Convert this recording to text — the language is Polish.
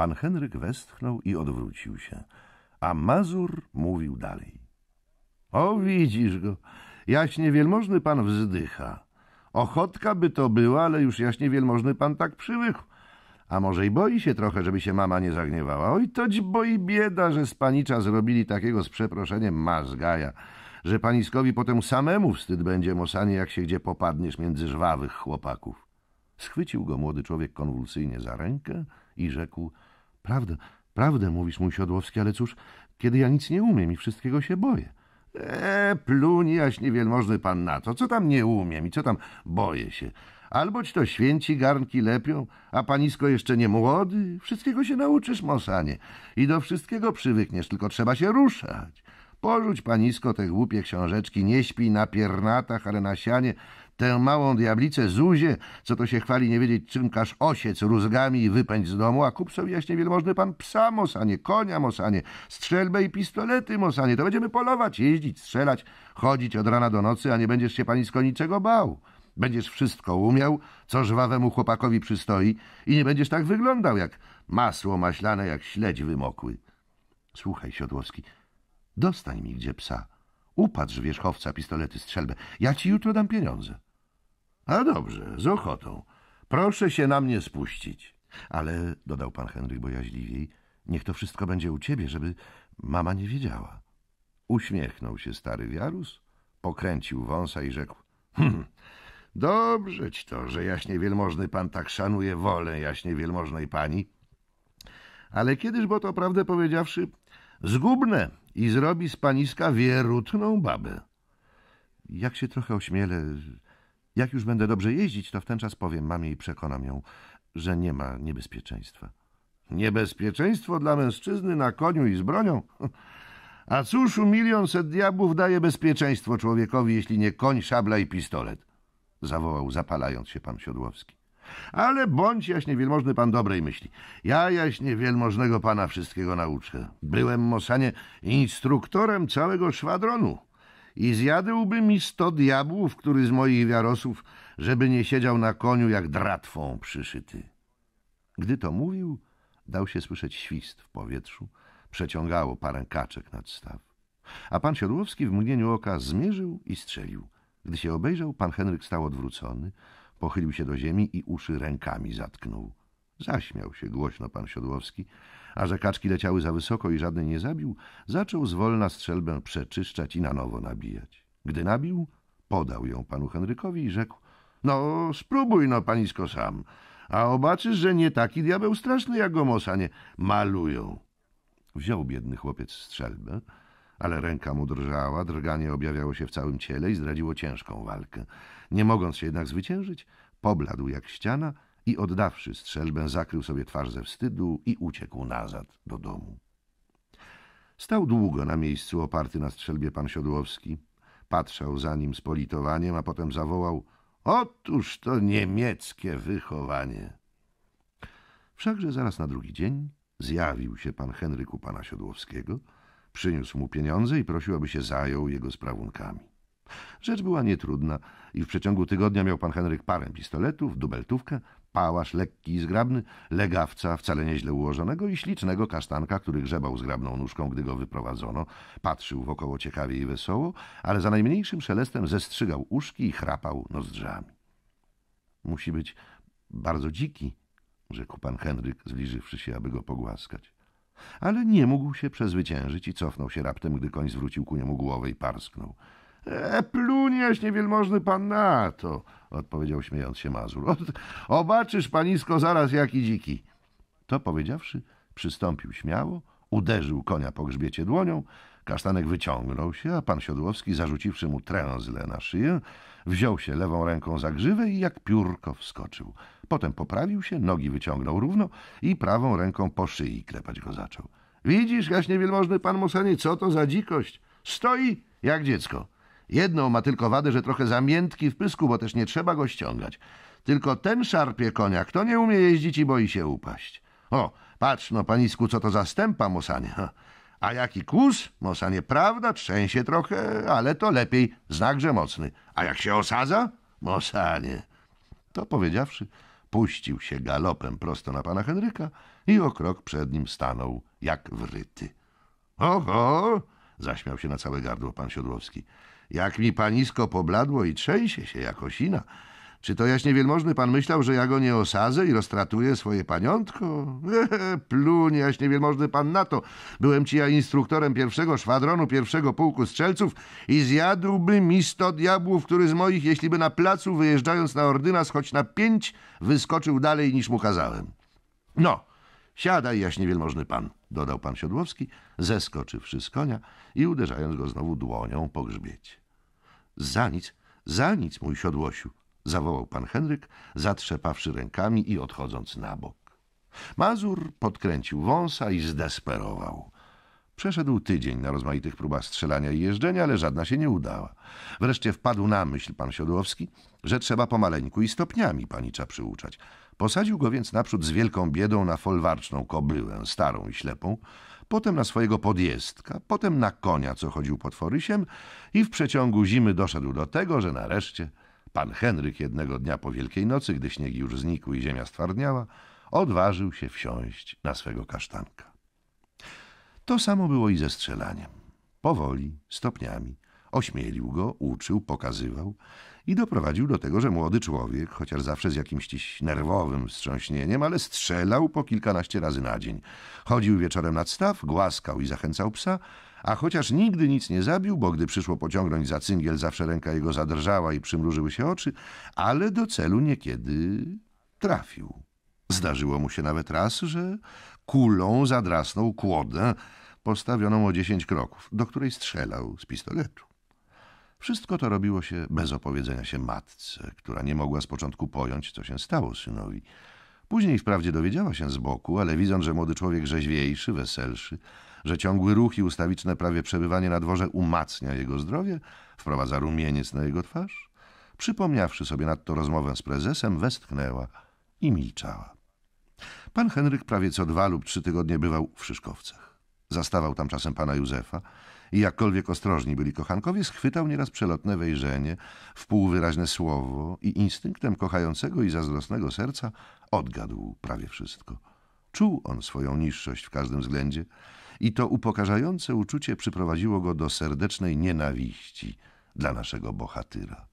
Pan Henryk westchnął i odwrócił się, a Mazur mówił dalej. O, widzisz go, jaśnie wielmożny pan wzdycha. Ochotka by to była, ale już jaśnie wielmożny pan tak przywykł. A może i boi się trochę, żeby się mama nie zagniewała. Oj, toć boi bieda, że z panicza zrobili takiego z przeproszeniem mazgaja, że paniskowi potem samemu wstyd będzie mosanie, jak się gdzie popadniesz między żwawych chłopaków. Schwycił go młody człowiek konwulsyjnie za rękę i rzekł Prawda, prawdę mówisz, mój Siodłowski, ale cóż, kiedy ja nic nie umiem i wszystkiego się boję. E, pluni, jaśnie wielmożny pan na to. Co tam nie umiem i co tam boję się? ci to święci garnki lepią, a panisko jeszcze nie młody. Wszystkiego się nauczysz, Mosanie. I do wszystkiego przywykniesz, tylko trzeba się ruszać. Porzuć panisko te głupie książeczki, nie śpi na piernatach, ale na sianie, tę małą diablicę Zuzię, co to się chwali nie wiedzieć czym każ osiec rózgami i wypędź z domu, a kup jaśnie wielmożny pan psa, Mosanie, konia, Mosanie, strzelbę i pistolety, Mosanie, to będziemy polować, jeździć, strzelać, chodzić od rana do nocy, a nie będziesz się panisko niczego bał. Będziesz wszystko umiał, co żwawemu chłopakowi przystoi i nie będziesz tak wyglądał jak masło maślane, jak śledź wymokły. Słuchaj, Siodłowski, dostań mi gdzie psa. Upatrz wierzchowca, pistolety, strzelbę. Ja ci jutro dam pieniądze. A no dobrze, z ochotą. Proszę się na mnie spuścić. Ale, dodał pan Henryk bojaźliwiej, niech to wszystko będzie u ciebie, żeby mama nie wiedziała. Uśmiechnął się stary wiarus, pokręcił wąsa i rzekł hm, dobrze ci to, że jaśnie wielmożny pan tak szanuje wolę jaśnie wielmożnej pani. Ale kiedyż, bo to prawdę powiedziawszy, zgubne i zrobi z paniska wierutną babę. Jak się trochę ośmielę jak już będę dobrze jeździć, to w ten czas powiem mamie i przekonam ją, że nie ma niebezpieczeństwa. Niebezpieczeństwo dla mężczyzny na koniu i z bronią? A cóż u set diabłów daje bezpieczeństwo człowiekowi, jeśli nie koń, szabla i pistolet? Zawołał, zapalając się pan Siodłowski. Ale bądź jaśnie wielmożny pan dobrej myśli. Ja jaśnie wielmożnego pana wszystkiego nauczę. Byłem, Mosanie, instruktorem całego szwadronu i zjadłby mi sto diabłów, który z moich wiarosów, żeby nie siedział na koniu jak dratwą przyszyty. Gdy to mówił, dał się słyszeć świst w powietrzu, przeciągało parę kaczek nad staw. A pan Siodłowski w mgnieniu oka zmierzył i strzelił. Gdy się obejrzał, pan Henryk stał odwrócony, pochylił się do ziemi i uszy rękami zatknął. Zaśmiał się głośno pan Siodłowski, a że kaczki leciały za wysoko i żadnej nie zabił, zaczął zwolna strzelbę przeczyszczać i na nowo nabijać. Gdy nabił, podał ją panu Henrykowi i rzekł – No, spróbuj no, panisko sam, a obaczysz, że nie taki diabeł straszny jak go malują. Wziął biedny chłopiec strzelbę, ale ręka mu drżała, drganie objawiało się w całym ciele i zdradziło ciężką walkę. Nie mogąc się jednak zwyciężyć, pobladł jak ściana – i oddawszy strzelbę zakrył sobie twarz ze wstydu i uciekł nazad do domu. Stał długo na miejscu oparty na strzelbie pan Siodłowski. Patrzał za nim z politowaniem, a potem zawołał – otóż to niemieckie wychowanie! Wszakże zaraz na drugi dzień zjawił się pan Henryk u pana Siodłowskiego, przyniósł mu pieniądze i prosił, aby się zajął jego sprawunkami. Rzecz była nietrudna i w przeciągu tygodnia miał pan Henryk parę pistoletów, dubeltówkę – pałasz lekki i zgrabny, legawca wcale nieźle ułożonego i ślicznego kasztanka, który grzebał zgrabną nóżką, gdy go wyprowadzono. Patrzył wokoło ciekawie i wesoło, ale za najmniejszym szelestem zestrzygał uszki i chrapał nozdrzami. Musi być bardzo dziki, rzekł pan Henryk, zbliżywszy się, aby go pogłaskać. Ale nie mógł się przezwyciężyć i cofnął się raptem, gdy koń zwrócił ku niemu głowę i parsknął. E, pluniaś, niewielmożny pan na to, odpowiedział śmiejąc się Mazur. Obaczysz, panisko, zaraz jaki dziki. To powiedziawszy, przystąpił śmiało, uderzył konia po grzbiecie dłonią, Kasztanek wyciągnął się, a pan Siodłowski, zarzuciwszy mu tręzlę na szyję, wziął się lewą ręką za grzywę i jak piórko wskoczył. Potem poprawił się, nogi wyciągnął równo i prawą ręką po szyi klepać go zaczął. — Widzisz, jaśnie wielmożny pan Museni, co to za dzikość? Stoi jak dziecko. Jedną ma tylko wadę, że trochę zamiętki w pysku, bo też nie trzeba go ściągać. Tylko ten szarpie konia, kto nie umie jeździć i boi się upaść. O, patrz no, panisku, co to za stępa, Mosanie. A jaki kus? Mosanie, prawda, trzęsie trochę, ale to lepiej, znakże mocny. A jak się osadza? Mosanie. To powiedziawszy, puścił się galopem prosto na pana Henryka i o krok przed nim stanął jak wryty. — Oho! Zaśmiał się na całe gardło pan Siodłowski. Jak mi panisko pobladło i trzęsie się jak osina. Czy to jaśnie wielmożny pan myślał, że ja go nie osadzę i roztratuję swoje paniątko? Pluń, jaśnie wielmożny pan na to. Byłem ci ja instruktorem pierwszego szwadronu, pierwszego pułku strzelców i zjadłby mi sto diabłów, który z moich, jeśli by na placu, wyjeżdżając na ordynas, choć na pięć, wyskoczył dalej niż mu kazałem. No, Siadaj, jaśnie wielmożny pan, dodał pan Siodłowski, zeskoczywszy z konia i uderzając go znowu dłonią po grzbiecie. Za nic, za nic, mój siodłosiu, zawołał pan Henryk, zatrzepawszy rękami i odchodząc na bok. Mazur podkręcił wąsa i zdesperował. Przeszedł tydzień na rozmaitych próbach strzelania i jeżdżenia, ale żadna się nie udała. Wreszcie wpadł na myśl pan Siodłowski, że trzeba pomaleńku i stopniami panicza przyuczać. Posadził go więc naprzód z wielką biedą na folwarczną kobyłę, starą i ślepą, potem na swojego podjestka, potem na konia, co chodził potworysiem, i w przeciągu zimy doszedł do tego, że nareszcie pan Henryk jednego dnia po Wielkiej Nocy, gdy śniegi już znikły i ziemia stwardniała, odważył się wsiąść na swego kasztanka. To samo było i ze strzelaniem. Powoli, stopniami. Ośmielił go, uczył, pokazywał i doprowadził do tego, że młody człowiek, chociaż zawsze z jakimś nerwowym wstrząśnieniem, ale strzelał po kilkanaście razy na dzień. Chodził wieczorem nad staw, głaskał i zachęcał psa, a chociaż nigdy nic nie zabił, bo gdy przyszło pociągnąć za cyngiel, zawsze ręka jego zadrżała i przymrużyły się oczy, ale do celu niekiedy trafił. Zdarzyło mu się nawet raz, że kulą zadrasnął kłodę postawioną o dziesięć kroków, do której strzelał z pistoletu. Wszystko to robiło się bez opowiedzenia się matce, która nie mogła z początku pojąć, co się stało synowi. Później wprawdzie dowiedziała się z boku, ale widząc, że młody człowiek rzeźwiejszy, weselszy, że ciągły ruch i ustawiczne prawie przebywanie na dworze umacnia jego zdrowie, wprowadza rumieniec na jego twarz, przypomniawszy sobie nadto rozmowę z prezesem, westchnęła i milczała. Pan Henryk prawie co dwa lub trzy tygodnie bywał w Szyszkowcach. Zastawał tam czasem pana Józefa, i jakkolwiek ostrożni byli kochankowie, schwytał nieraz przelotne wejrzenie, wpółwyraźne słowo i instynktem kochającego i zazdrosnego serca odgadł prawie wszystko. Czuł on swoją niższość w każdym względzie i to upokarzające uczucie przyprowadziło go do serdecznej nienawiści dla naszego bohatyra.